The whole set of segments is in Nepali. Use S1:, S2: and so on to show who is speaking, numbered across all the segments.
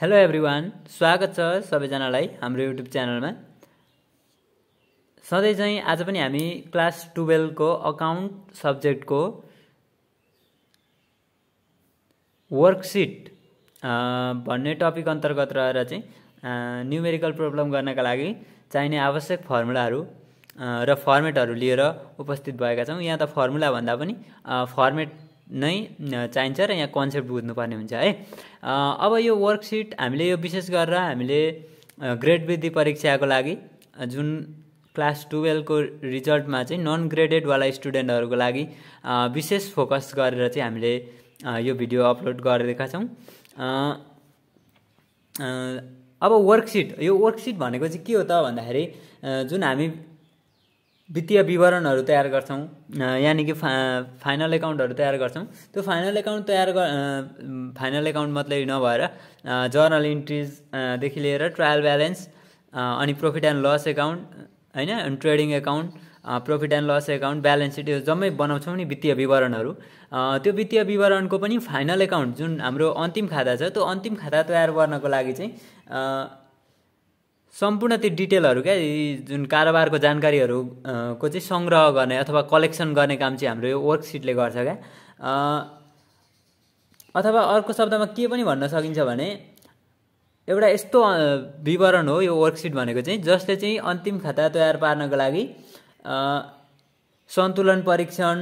S1: हेलो एभ्रिवान स्वागत छ सबैजनालाई हाम्रो युट्युब च्यानलमा सधैँ चाहिँ आज पनि हामी क्लास टुवेल्भको अकाउन्ट सब्जेक्टको वर्कसिट भन्ने टपिक अन्तर्गत रहेर चाहिँ न्युमेरिकल प्रब्लम गर्नका लागि चाहिने आवश्यक फर्मुलाहरू र फर्मेटहरू लिएर उपस्थित भएका छौँ यहाँ त फर्मुला भन्दा पनि फर्मेट नै चाहिन्छ र यहाँ कन्सेप्ट बुझ्नुपर्ने हुन्छ है अब यो वर्कसिट हामीले यो विशेष गरेर हामीले ग्रेड वृद्धि परीक्षाको लागि जुन क्लास टुवेल्भको रिजल्टमा चाहिँ नन ग्रेडेडवाला स्टुडेन्टहरूको लागि विशेष फोकस गरेर चाहिँ हामीले यो भिडियो अपलोड गरेका छौँ अब वर्कसिट यो वर्कसिट भनेको चाहिँ के हो त भन्दाखेरि जुन हामी वित्तीय विवरणहरू तयार गर्छौँ यानि कि फा फाइनल एकाउन्टहरू तयार गर्छौँ त्यो फाइनल एकाउन्ट तयार फाइनल एकाउन्ट मात्रै नभएर जर्नल इन्ट्रिजदेखि लिएर ट्रायल ब्यालेन्स अनि प्रफिट एन्ड लस एकाउन्ट होइन trading account profit and loss account balance sheet यो जम्मै बनाउँछौँ नि वित्तीय विवरणहरू त्यो वित्तीय विवरणको पनि फाइनल एकाउन्ट जुन हाम्रो अन्तिम खाता छ त्यो अन्तिम खाता तयार गर्नको लागि चाहिँ सम्पूर्ण त्यो डिटेलहरू क्या जुन कारोबारको जानकारीहरूको चाहिँ सङ्ग्रह गर्ने अथवा कलेक्सन गर्ने काम चाहिँ हाम्रो यो वर्कसिटले गर्छ क्या अथवा अर्को शब्दमा के पनि भन्न सकिन्छ भने एउटा यस्तो विवरण हो यो वर्कसिट भनेको चाहिँ जसले चाहिँ अन्तिम खाता तयार पार्नको लागि सन्तुलन परीक्षण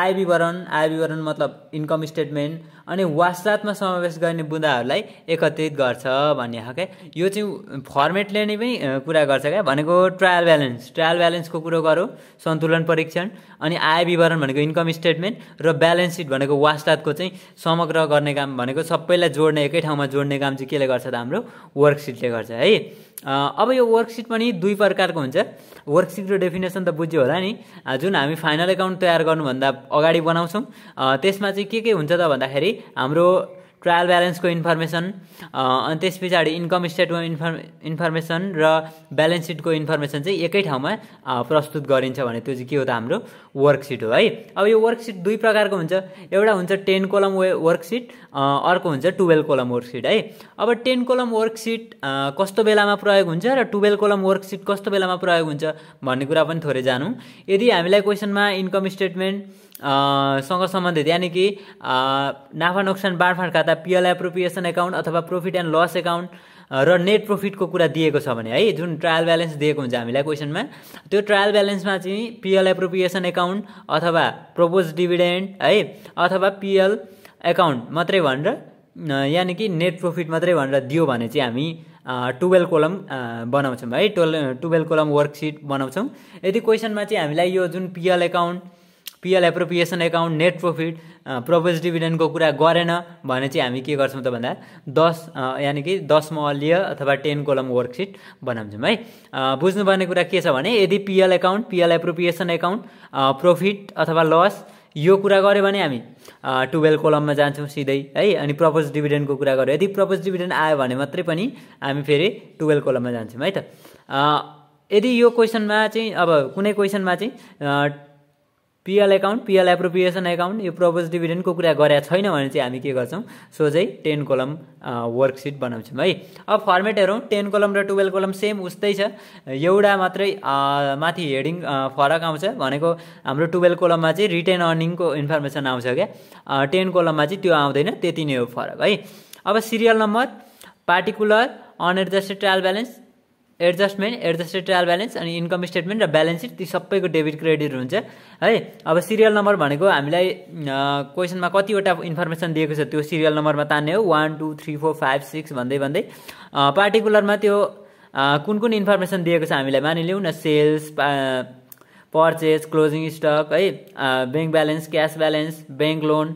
S1: आय विवरण आय विवरण मतलब इन्कम स्टेटमेन्ट अनि वास्तवमा समावेश गर्ने बुँदाहरूलाई एकत्रित गर्छ भन्ने हो क्या यो चाहिँ फर्मेटले नै पनि कुरा गर्छ क्या भनेको ट्रायल ब्यालेन्स ट्रायल ब्यालेन्सको कुरो गरौँ सन्तुलन परीक्षण अनि आय विवरण भनेको इन्कम स्टेटमेन्ट र ब्यालेन्स सिट भनेको वास्तवको चाहिँ समग्र गर्ने काम भनेको सबैलाई जोड्ने एकै ठाउँमा जोड्ने काम चाहिँ केले गर्छ त हाम्रो वर्कसिटले गर्छ है अब यो वर्कसिट पनि दुई प्रकारको हुन्छ वर्कसिटको डेफिनेसन त बुझ्यो होला नि जुन हामी फाइनल एकाउन्ट तयार गर्नुभन्दा अगाडि बनाउँछौँ त्यसमा चाहिँ के के हुन्छ त भन्दाखेरि हाम्रो ट्रायल ब्यालेन्सको इन्फर्मेसन अनि त्यस पछाडि इन्कम स्टेटमेन्ट इन्फर् इन्फर्मेसन र ब्यालेन्स सिटको इन्फर्मेसन चाहिँ एकै ठाउँमा प्रस्तुत गरिन्छ भने त्यो चाहिँ के हो त हाम्रो वर्कसिट हो है अब यो वर्कसिट दुई प्रकारको हुन्छ एउटा हुन्छ टेन कोलम वे वर्कसिट अर्को हुन्छ टुवेल्भ कोलम वर्कसिट है अब टेन कोलम वर्कसिट कस्तो बेलामा प्रयोग हुन्छ र टुवेल्भ कोलम वर्कसिट कस्तो बेलामा प्रयोग हुन्छ भन्ने कुरा पनि थोरै जानौँ यदि हामीलाई क्वेसनमा इन्कम स्टेटमेन्ट सँग सम्बन्धित यानि कि नाफा नोक्सान बाँडफाँड खाता पिएल एप्रोप्रिएसन एकाउन्ट अथवा प्रोफिट एन्ड लस एकाउन्ट र नेट प्रोफिटको कुरा दिएको छ भने है जुन ट्रायल ब्यालेन्स दिएको हुन्छ हामीलाई क्वेसनमा त्यो ट्रायल ब्यालेन्समा चाहिँ पिएल एप्रोप्रिएसन एकाउन्ट अथवा प्रपोज डिभिडेन्ड है अथवा पिएल एकाउन्ट मात्रै भनेर यानि कि नेट प्रफिट मात्रै भनेर दियो भने चाहिँ हामी टुवेल्भ कोलम बनाउँछौँ है टुवेल्भ टुवेल्भ कोलम वर्कसिट बनाउँछौँ यदि क्वेसनमा चाहिँ हामीलाई यो जुन PL account PL appropriation account net profit propose डिभिडेन्डको कुरा गरेन भने चाहिँ हामी के गर्छौँ त भन्दा दस uh, यानि कि दस मौल्य अथवा टेन कोलम वर्कसिट बनाउँछौँ है uh, बुझ्नुपर्ने कुरा के छ भने यदि PL account PL appropriation account profit अथवा लस यो कुरा गऱ्यो भने हामी टुवेल्भ uh, कोलममा जान्छौँ सिधै है अनि प्रपोज डिभिडेन्डको कुरा गऱ्यो यदि प्रपोज डिभिडेन्ड आयो भने मात्रै पनि हामी फेरि टुवेल्भ कोलममा जान्छौँ है त यदि यो क्वेसनमा चाहिँ अब कुनै क्वेसनमा चाहिँ PL account PL appropriation account यो प्रपोज डिभिडेन्डको कुरा गरेका छैन भने चाहिँ हामी के गर्छौँ सोझै टेन कोलम वर्कसिट बनाउँछौँ है अब फर्मेट हेरौँ टेन कोलम र टुवेल्भ कोलम सेम उस्तै छ एउटा मात्रै माथि हेडिङ फरक आउँछ भनेको हाम्रो टुवेल्भ कोलममा चाहिँ रिटेन अर्निङको इन्फर्मेसन आउँछ क्या टेन कोलममा चाहिँ त्यो आउँदैन त्यति नै हो फरक है अब serial number particular unadjusted trial balance adjustment adjusted trial balance अनि इन्कम स्टेटमेन्ट र ब्यालेन्स सिट ती सबैको डेबिट क्रेडिट हुन्छ है अब सिरियल नम्बर भनेको हामीलाई क्वेसनमा कतिवटा इन्फर्मेसन दिएको छ त्यो सिरियल नम्बरमा तान्ने हो one two three four five six भन्दै भन्दै पार्टिकुलरमा त्यो कुन कुन इन्फर्मेसन दिएको छ हामीलाई मानिलिउँ न सेल्स पर्चेज क्लोजिङ स्टक है bank balance cash balance bank loan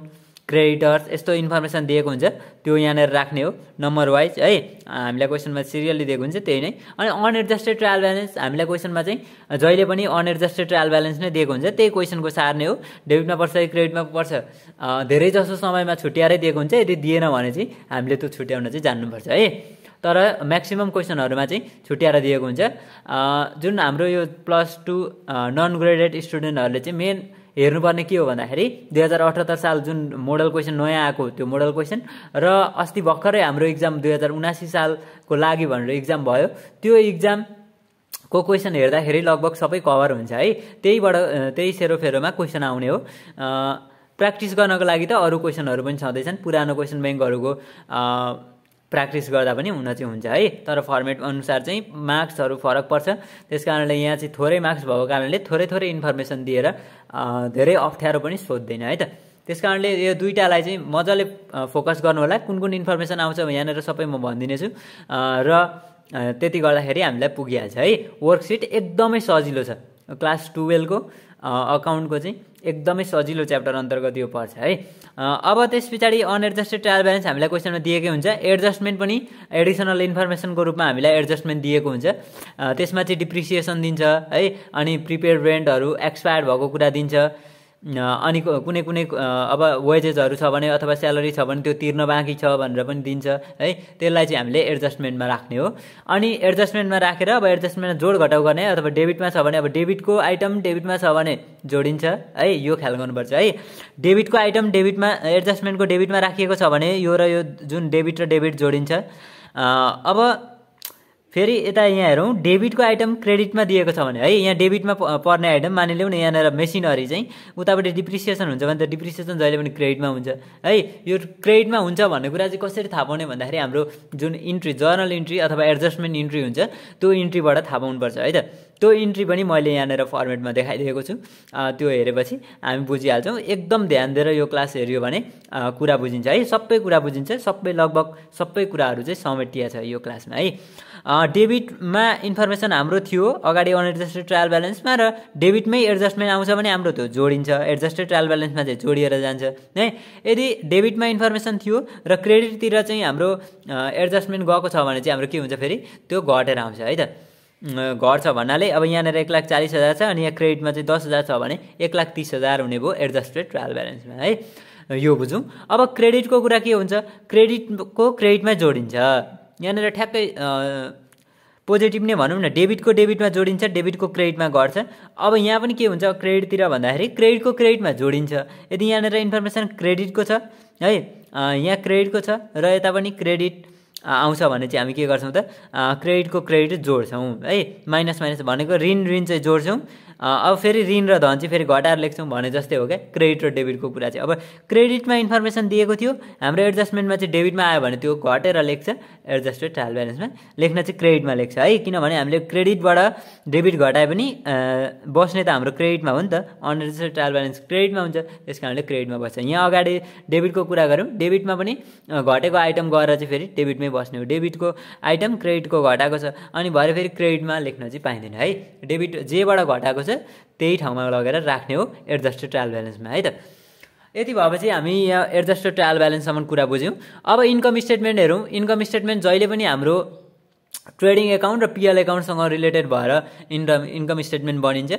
S1: creditors यस्तो इन्फर्मेसन दिएको हुन्छ त्यो यहाँनिर राख्ने हो नम्बर वाइज है हामीलाई क्वेसनमा सिरियल्ली दिएको हुन्छ त्यही नै अनि अनएडजस्टेड ट्रायल ब्यालेन्स हामीलाई क्वेसनमा चाहिँ जहिले पनि अनएडजस्टेड ट्रायल ब्यालेन्स नै दिएको हुन्छ त्यही क्वेसनको सार नै हो डेबिटमा पर्छ कि क्रेडिटमा पर्छ धेरै जसो समयमा छुट्याएरै दिएको हुन्छ यदि दिएन भने चाहिँ हामीले त्यो छुट्याउन चाहिँ जान्नुपर्छ है तर म्याक्सिमम् क्वेसनहरूमा चाहिँ छुट्याएर दिएको हुन्छ जुन हाम्रो यो प्लस टू नन ग्रेडेड स्टुडेन्टहरूले चाहिँ मेन हेर्नुपर्ने के हो भन्दाखेरि दुई हजार अठहत्तर साल जुन मोडल क्वेसन नयाँ आएको त्यो मोडल क्वेसन र अस्ति भर्खरै हाम्रो इक्जाम दुई हजार उनासी सालको लागि भनेर इक्जाम भयो त्यो को क्वेसन हेर्दाखेरि लगभग सबै कभर हुन्छ है त्यहीबाट त्यही सेरोफेरोमा क्वेसन आउने हो प्र्याक्टिस गर्नको लागि त अरू क्वेसनहरू पनि छँदैछन् पुरानो क्वेसन ब्याङ्कहरूको प्र्याक्टिस गर्दा पनि हुन चाहिँ हुन्छ है तर फर्मेट अनुसार चाहिँ मार्क्सहरू फरक पर्छ त्यस कारणले यहाँ चाहिँ थोरै मार्क्स भएको कारणले थोरै थोरै इन्फर्मेसन दिएर धेरै अप्ठ्यारो पनि सोध्दैन है त त्यस कारणले यो दुइटालाई चाहिँ मजाले फोकस गर्नु होला कुन कुन इन्फर्मेसन आउँछ यहाँनिर सबै म भनिदिनेछु र त्यति गर्दाखेरि हामीलाई पुगिहाल्छ है वर्कसिट एकदमै सजिलो छ क्लास टुवेल्भको अकाउन्टको चाहिँ एकदमै सजिलो च्याप्टर अन्तर्गत यो पर्छ है अब त्यस पछाडि अनएडजस्टेड ट्रायल ब्यालेन्स हामीलाई क्वेसनमा दिएकै हुन्छ एडजस्टमेन्ट पनि एडिसनल इन्फर्मेसनको रूपमा हामीलाई एडजस्टमेन्ट दिएको हुन्छ त्यसमा चाहिँ डिप्रिसिएसन दिन्छ है अनि प्रिपेयर रेन्टहरू एक्सपायर भएको कुरा दिन्छ अनि कुनै कुनै अब वेजेसहरू छ भने अथवा स्यालेरी छ भने त्यो तिर्न बाँकी छ भनेर पनि दिन्छ है त्यसलाई चाहिँ हामीले एडजस्टमेन्टमा राख्ने हो अनि एडजस्टमेन्टमा राखेर अब एडजस्टमेन्टमा जोड घटाउ गर्ने अथवा डेबिटमा छ भने अब डेबिटको आइटम डेबिटमा छ भने जोडिन्छ है यो ख्याल गर्नुपर्छ है डेबिटको आइटम डेबिटमा एडजस्टमेन्टको डेबिटमा राखिएको छ भने यो र यो जुन डेबिट र डेबिट जोडिन्छ अब फेरि यता यहाँ हेरौँ डेबिटको आइटम क्रेडिटमा दिएको छ भने है यहाँ डेबिटमा पर्ने आइटम मानिलिउँ न यहाँनिर मेसिनरी चाहिँ उतापट्टि डिप्रिसिएसन हुन्छ भने त डिप्रिसिएसन जहिले पनि क्रेडिटमा हुन्छ है यो क्रेडिटमा हुन्छ भन्ने कुरा चाहिँ कसरी थाहा पाउने भन्दाखेरि हाम्रो जुन इन्ट्री जर्नल इन्ट्री अथवा एडजस्टमेन्ट इन्ट्री हुन्छ त्यो इन्ट्रीबाट थाहा पाउनुपर्छ है त त्यो इन्ट्री पनि मैले यहाँनिर फर्मेटमा देखाइदिएको छु त्यो हेरेपछि हामी बुझिहाल्छौँ एकदम ध्यान दिएर यो क्लास हेऱ्यो भने कुरा बुझिन्छ है सबै कुरा बुझिन्छ सबै लगभग सबै कुराहरू चाहिँ समेटिया छ यो क्लासमा है डेबिटमा इन्फर्मेसन हाम्रो थियो अगाडि अनएडजस्टेड ट्रायल ब्यालेन्समा र डेबिटमै एडजस्टमेन्ट आउँछ भने हाम्रो त्यो जोडिन्छ एडजस्टेड ट्रायल ब्यालेन्समा चाहिँ जोडिएर जान्छ है यदि डेबिटमा इन्फर्मेसन थियो र क्रेडिटतिर चाहिँ हाम्रो एडजस्टमेन्ट गएको छ भने चाहिँ हाम्रो के हुन्छ फेरि त्यो घटेर आउँछ है त घट्छ भन्नाले अब यहाँनिर एक लाख चालिस हजार छ अनि यहाँ क्रेडिटमा चाहिँ दस हजार छ भने एक लाख तिस हजार हुने भयो एडजस्टेड ट्रायल ब्यालेन्समा है यो बुझौँ अब क्रेडिटको कुरा के हुन्छ क्रेडिटको क्रेडिटमै जोडिन्छ यहाँनिर ठ्याक्कै पोजिटिभ नै भनौँ न डेबिटको डेबिटमा जोडिन्छ डेबिटको क्रेडिटमा घट्छ अब यहाँ पनि के हुन्छ क्रेडिटतिर भन्दाखेरि क्रेडिटको क्रेडिटमा जोडिन्छ यदि यहाँनिर इन्फर्मेसन क्रेडिटको छ है यहाँ क्रेडिटको छ र यता पनि क्रेडिट आउँछ भने चाहिँ हामी के गर्छौँ त क्रेडिटको क्रेडिट जोड्छौँ है माइनस माइनस भनेको ऋण ऋण चाहिँ जोड्छौँ अब फेरि ऋण र धन चाहिँ फेरि घटाएर लेख्छौँ भने जस्तै हो क्या क्रेडिट र डेबिटको कुरा चाहिँ अब क्रेडिटमा इन्फर्मेसन दिएको थियो हाम्रो एडजस्टमेन्टमा चाहिँ डेबिटमा आयो भने त्यो घटेर लेख्छ एडजस्टेड ट्रायल ब्यालेन्समा लेख्न चाहिँ क्रेडिटमा लेख्छ है किनभने हामीले क्रेडिटबाट डेबिट घटाए पनि बस्ने त हाम्रो क्रेडिटमा हो नि त अनरेजिस्टर्ड ट्रायल ब्यालेन्स क्रेडिटमा हुन्छ त्यस कारणले क्रेडिटमा बस्छ यहाँ अगाडि डेबिटको कुरा गरौँ डेबिटमा पनि घटेको आइटम गएर चाहिँ फेरि डेबिटमै बस्ने हो डेबिटको आइटम क्रेडिटको घटाएको छ अनि भरे फेरि क्रेडिटमा लेख्न चाहिँ पाइँदैन है डेबिट जेबाट घटाएको चाहिँ त्यही ठाउँमा लगेर राख्ने हो एडजस्टेड ट्रायल ब्यालेन्समा है त यति भएपछि हामी यहाँ एडजस्टेड ट्रायल ब्यालेन्ससम्म कुरा बुझ्यौँ अब इन्कम स्टेटमेन्ट हेरौँ इन्कम स्टेटमेन्ट जहिले पनि हाम्रो ट्रेडिङ एकाउन्ट र पिएल एकाउन्टसँग रिलेटेड भएर इन्कम इन्कम स्टेटमेन्ट बनिन्छ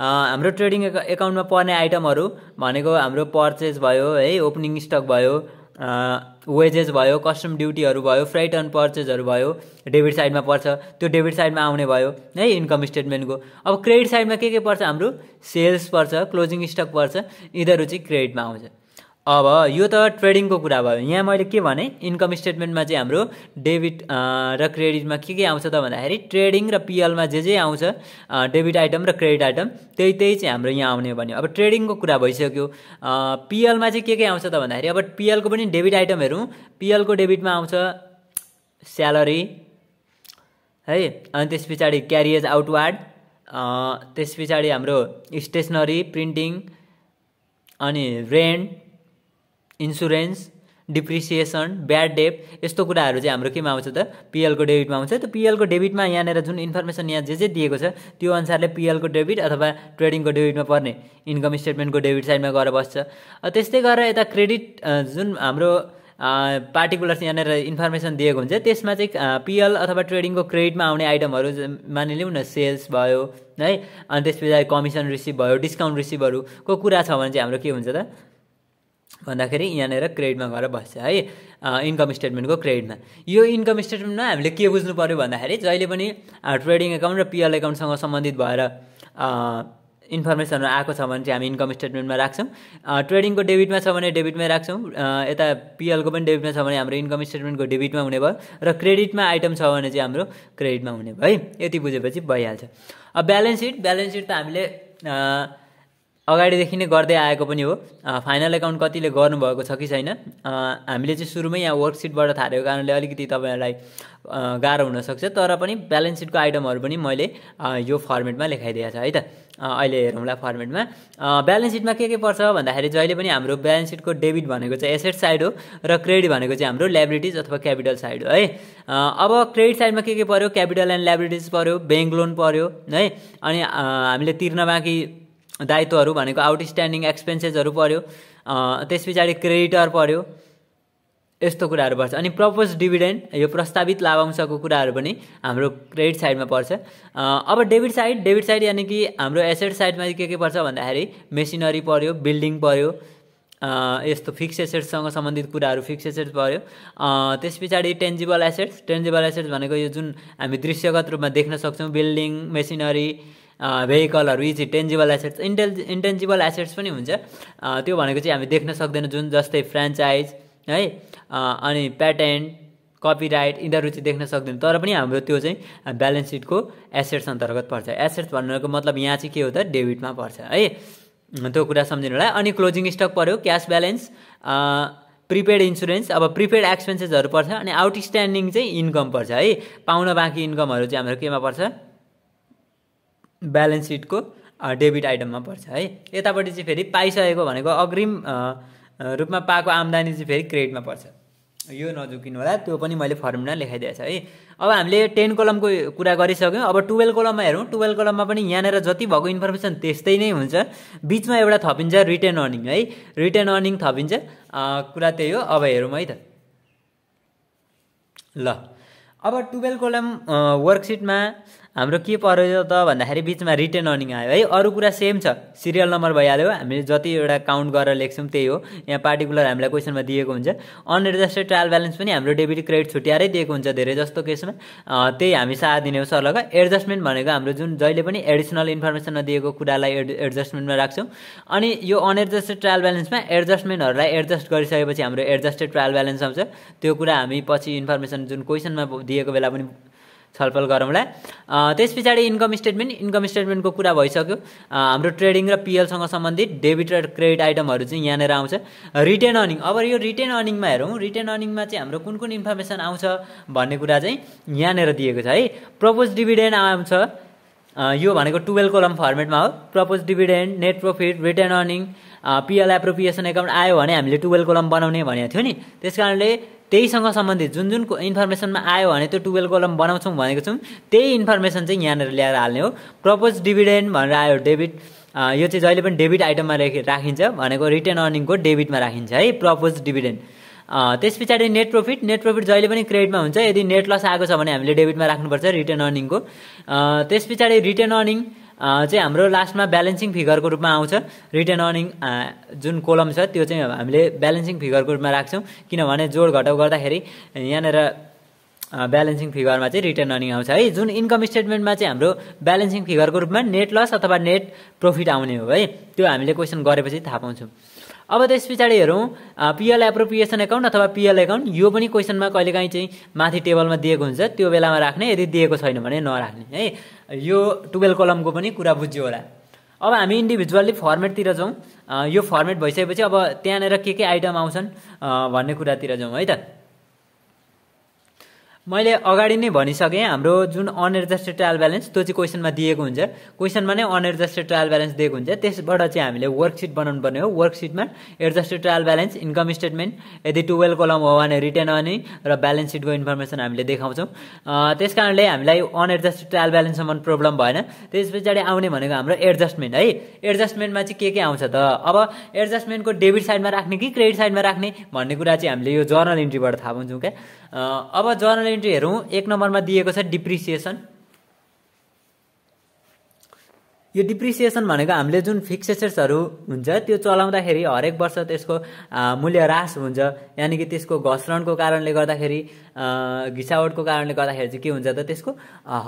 S1: हाम्रो ट्रेडिङ एकाउन्टमा पर्ने आइटमहरू भनेको हाम्रो पर्चेज भयो है ओपनिङ स्टक भयो वेजेस भयो कस्टम ड्युटीहरू भयो फ्राइट अन पर्चेजहरू भयो डेबिट साइडमा पर्छ त्यो डेबिट साइडमा आउने भयो है इन्कम स्टेटमेन्टको अब क्रेडिट साइडमा के के पर्छ हाम्रो सेल्स पर्छ क्लोजिङ स्टक पर्छ यिनीहरू चाहिँ क्रेडिटमा आउँछ अब यो त ट्रेडिङको कुरा भयो यहाँ मैले के भने इन्कम स्टेटमेन्टमा चाहिँ हाम्रो डेबिट र क्रेडिटमा के के आउँछ त भन्दाखेरि ट्रेडिङ र पिएलमा जे जे आउँछ डेबिट आइटम र क्रेडिट आइटम त्यही त्यही चाहिँ हाम्रो यहाँ आउने भन्यो अब ट्रेडिङको कुरा भइसक्यो पिएलमा चाहिँ के के आउँछ त भन्दाखेरि अब पिएलको पनि डेबिट आइटम हेरौँ पिएलको डेबिटमा आउँछ स्यालेरी है अनि त्यस पछाडि क्यारियज आउटवार्ड त्यस पछाडि हाम्रो स्टेसनरी प्रिन्टिङ अनि rent insurance depreciation bad debt यस्तो कुराहरू चाहिँ हाम्रो केमा आउँछ त पिएलको डेबिटमा आउँछ त पिएलको डेबिटमा यहाँनिर जुन इन्फर्मेसन यहाँ जे जे दिएको छ त्यो अनुसारले पिएलको डेबिट अथवा ट्रेडिङको डेबिटमा पर्ने इन्कम स्टेटमेन्टको डेबिट साइडमा गएर बस्छ त्यस्तै गरेर यता क्रेडिट जुन हाम्रो पार्टिकुलर यहाँनिर इन्फर्मेसन दिएको हुन्छ त्यसमा चाहिँ पिएल अथवा ट्रेडिङको क्रेडिटमा आउने आइटमहरू मानिलिउँ न सेल्स भयो है अनि त्यस पछाडि कमिसन रिसिभ भयो डिस्काउन्ट रिसिभहरूको कुरा छ भने चाहिँ हाम्रो के हुन्छ त भन्दाखेरि यहाँनिर क्रेडिटमा गएर बस्छ है इन्कम स्टेटमेन्टको क्रेडिटमा यो इन्कम स्टेटमेन्टमा हामीले के बुझ्नु पऱ्यो भन्दाखेरि जहिले पनि ट्रेडिङ एकाउन्ट र पिएल एकाउन्टसँग सम्बन्धित भएर इन्फर्मेसनहरू आएको छ भने चाहिँ हामी इन्कम स्टेटमेन्टमा राख्छौँ ट्रेडिङको डेबिटमा छ भने डेबिटमै राख्छौँ यता पिएलको पनि डेबिटमा छ भने हाम्रो इन्कम स्टेटमेन्टको डेबिटमा हुने भयो र क्रेडिटमा आइटम छ भने चाहिँ हाम्रो क्रेडिटमा हुने भयो है यति बुझेपछि भइहाल्छ अब ब्यालेन्स सिट ब्यालेन्स सिट त हामीले अगाडिदेखि नै गर्दै आएको पनि हो फाइनल एकाउन्ट कतिले गर्नुभएको छ कि छैन हामीले चाहिँ सुरुमै यहाँ वर्कसिटबाट थालेको कारणले अलिकति तपाईँहरूलाई गाह्रो हुनसक्छ तर पनि ब्यालेन्स सिटको आइटमहरू पनि मैले यो फर्मेटमा लेखाइदिएको छ है त अहिले हेरौँला फर्मेटमा ब्यालेन्स सिटमा के के पर्छ भन्दाखेरि जहिले पनि हाम्रो ब्यालेन्स सिटको डेबिट भनेको चाहिँ एसेट साइड हो र क्रेडिट भनेको चाहिँ हाम्रो ल्याबिलिटिज अथवा क्यापिटल साइड हो है अब क्रेडिट साइडमा के के पऱ्यो क्यापिटल एन्ड ल्याबिलिटिज पऱ्यो ब्याङ्क लोन पऱ्यो है अनि हामीले तिर्न बाँकी दायित्वहरू भनेको आउटस्ट्यान्डिङ एक्सपेन्सेसहरू पऱ्यो त्यस पछाडि क्रेडिटर पऱ्यो यस्तो कुराहरू पर्छ अनि प्रपोज डिभिडेन्ड यो प्रस्तावित लाभांशको कुराहरू पनि हाम्रो क्रेडिट साइडमा पर्छ अब डेबिट साइड डेबिट साइड यानि कि हाम्रो एसेट साइडमा के के पर्छ भन्दाखेरि मेसिनरी पऱ्यो बिल्डिङ पऱ्यो यस्तो फिक्स एसेट्ससँग सम्बन्धित कुराहरू फिक्स एसेट्स पऱ्यो त्यस पछाडि टेन्जिबल एसेट्स टेन्जिबल एसेट्स भनेको यो जुन हामी दृश्यगत रूपमा देख्न सक्छौँ बिल्डिङ मेसिनरी भेहिकलहरू यी टेन्जिबल एसेट्स इन्टेल इन्टेन्जिबल एसेट्स पनि हुन्छ त्यो भनेको चाहिँ हामी देख्न सक्दैनौँ जुन जस्तै फ्रेन्चाइज है अनि प्याटेन्ट कपिराइट यिनीहरू चाहिँ देख्न सक्दैन तर पनि हाम्रो त्यो चाहिँ ब्यालेन्स सिटको एसेट्स अन्तर्गत पर्छ एसेट्स भन्नुको मतलब यहाँ चाहिँ के हो त डेबिटमा पर्छ है त्यो कुरा सम्झिनु होला अनि क्लोजिङ स्टक पऱ्यो क्यास ब्यालेन्स प्रिपेड इन्सुरेन्स अब प्रिपेड एक्सपेन्सेसहरू पर्छ अनि आउटस्ट्यान्डिङ चाहिँ इन्कम पर्छ है पाउन बाँकी इन्कमहरू चाहिँ हाम्रो केमा पर्छ ब्यालेन्स सिटको डेबिट आइटममा पर्छ है यतापट्टि चाहिँ फेरि पाइसकेको भनेको अग्रिम रूपमा पाएको आम्दानी चाहिँ फेरि क्रेडिटमा पर्छ यो नजुकिनु होला त्यो पनि मैले फर्मुला लेखाइदिएको छ है अब हामीले टेन कलमको कुरा गरिसक्यौँ अब टुवेल्भ कलममा हेरौँ टुवेल्भ कलममा पनि यहाँनिर जति भएको इन्फर्मेसन त्यस्तै नै हुन्छ बिचमा एउटा थपिन्छ रिटर्न अर्निङ है रिटर्न अर्निङ थपिन्छ कुरा त्यही हो अब हेरौँ है त ल अब टुवेल्भ कलम वर्कसिटमा हाम्रो के पऱ्यो त भन्दाखेरि बिचमा रिटर्न अर्निङ आयो है अरू कुरा सेम छ सिरियल नम्बर भइहाल्यो हामीले जतिवटा काउन्ट गरेर लेख्छौँ त्यही हो यहाँ पार्टिकुलर हामीलाई क्वेसनमा दिएको हुन्छ अनएडजस्टेड ट्रायल ब्यालेन्स पनि हाम्रो डेबिट क्रेडिट छुट्याएरै दिएको हुन्छ धेरै जस्तो केसमा त्यही हामी साथ दिने हो सर लग एडजस्टमेन्ट भनेको हाम्रो जुन जहिले पनि एडिसनल इन्फर्मेसन नदिएको कुरालाई एड एडजस्टमेन्टमा राख्छौँ अनि यो अनएडजस्टेड ट्रायल ब्यालेन्समा एडजस्टमेन्टहरूलाई एडजस्ट गरिसकेपछि हाम्रो एडजस्टेड ट्रायल ब्यालेन्स आउँछ त्यो कुरा हामी पछि इन्फर्मेसन जुन क्वेसनमा दिएको बेला पनि छलफल गरौँला त्यस पछाडि इन्कम स्टेटमेन्ट इन्कम स्टेटमेन्टको कुरा भइसक्यो हाम्रो ट्रेडिङ र पिएलसँग सम्बन्धित डेबिट र क्रेडिट आइटमहरू चाहिँ यहाँनिर आउँछ रिटेन अर्निङ अब यो रिटेन अर्निङमा हेरौँ रिटेन अर्निङमा चाहिँ हाम्रो कुन कुन इन्फर्मेसन आउँछ भन्ने कुरा चाहिँ यहाँनिर दिएको छ है प्रपोज डिभिडेन्ड आउँछ यो भनेको टुवेल्भ कोलम फर्मेटमा हो propose dividend net profit return earning PL appropriation account आयो भने हामीले टुवेल्भ कोलम बनाउने भनेको थियो नि त्यस कारणले त्यहीसँग सम्बन्धित जुन जुन इन्फर्मेसनमा आयो भने त्यो टुवेल्भ कलम बनाउँछौँ भनेको छौँ त्यही इन्फर्मेसन चाहिँ यहाँनिर ल्याएर हाल्ने हो प्रपोज डिभिडेन्ड भनेर आयो डेबिट यो चाहिँ जहिले पनि डेबिट आइटममा राखिन्छ भनेको रिटर्न अर्निङको डेबिटमा राखिन्छ है प्रपोज डिभिडेन्ड त्यस पछाडि नेट प्रफिट नेट प्रफिट जहिले पनि क्रेडिटमा हुन्छ यदि नेट लस आएको छ भने हामीले डेबिटमा राख्नुपर्छ रिटर्न अर्निङको त्यस पछाडि रिटर्न अर्निङ चाहिँ हाम्रो लास्टमा ब्यालेन्सिङ फिगरको रूपमा आउँछ रिटर्न अर्निङ जुन कोलम छ त्यो चाहिँ हामीले ब्यालेन्सिङ फिगरको रूपमा राख्छौँ किनभने जोड घटाउ गर्दाखेरि यहाँनिर ब्यालेन्सिङ फिगरमा चाहिँ रिटर्न अर्निङ आउँछ है जुन इन्कम स्टेटमेन्टमा चाहिँ हाम्रो ब्यालेन्सिङ फिगरको रूपमा नेट लस अथवा नेट प्रफिट आउने हो है त्यो हामीले क्वेसन गरेपछि थाहा पाउँछौँ अब त्यस पछाडि हेरौँ पिएल एप्रोप्रिएसन एकाउन्ट अथवा पिएल एकाउन्ट यो पनि क्वेसनमा कहिलेकाहीँ चाहिँ माथि टेबलमा दिएको हुन्छ त्यो बेलामा राख्ने यदि दिएको छैन भने नराख्ने है यो टुवेल्भ कलमको पनि कुरा बुझ्यो होला अब हामी इन्डिभिजुअल्ली फर्मेटतिर जाउँ यो फर्मेट भइसकेपछि अब त्यहाँनिर के के आइटम आउँछन् भन्ने कुरातिर जाउँ है त मैले अगाडि नै भनिसकेँ हाम्रो जुन अनएडजस्टेड ट्रायल ब्यालेन्स त्यो चाहिँ क्वेसनमा दिएको हुन्छ क्वेसनमा नै अनएडजस्टेड ट्रायल ब्यालेन्स दिएको हुन्छ त्यसबाट चाहिँ हामीले वर्कसिट बनाउनु पर्ने हो वर्कसिटमा adjusted trial balance income statement यदि टुवेल्भ कलम हो भने रिटर्न अनि र ब्यालेन्स सिटको इन्फर्मेसन हामीले देखाउँछौँ त्यस कारणले हामीलाई अनएडजस्टेड ट्रायल ब्यालेन्ससम्म प्रब्लम भएन त्यस पछाडि आउने भनेको हाम्रो एडजस्टमेन्ट है एडजस्टमेन्टमा चाहिँ के के आउँछ त अब एडजस्टमेन्टको डेबिट साइडमा राख्ने कि क्रेडिट साइडमा राख्ने भन्ने कुरा चाहिँ हामीले यो जर्नल इन्ट्रीबाट थाहा पाउँछौँ क्या अब जर्नल इन्ट्री हेरौँ एक नम्बरमा दिएको छ डिप्रिसिएसन यो डिप्रिसिएसन भनेको हामीले जुन फिक्स एसेट्सहरू हुन्छ त्यो चलाउँदाखेरि हरेक वर्ष त्यसको मूल्य ह्रास हुन्छ यानि कि त्यसको घसरणको कारणले गर्दाखेरि घिसावटको कारणले गर्दाखेरि चाहिँ के हुन्छ त त्यसको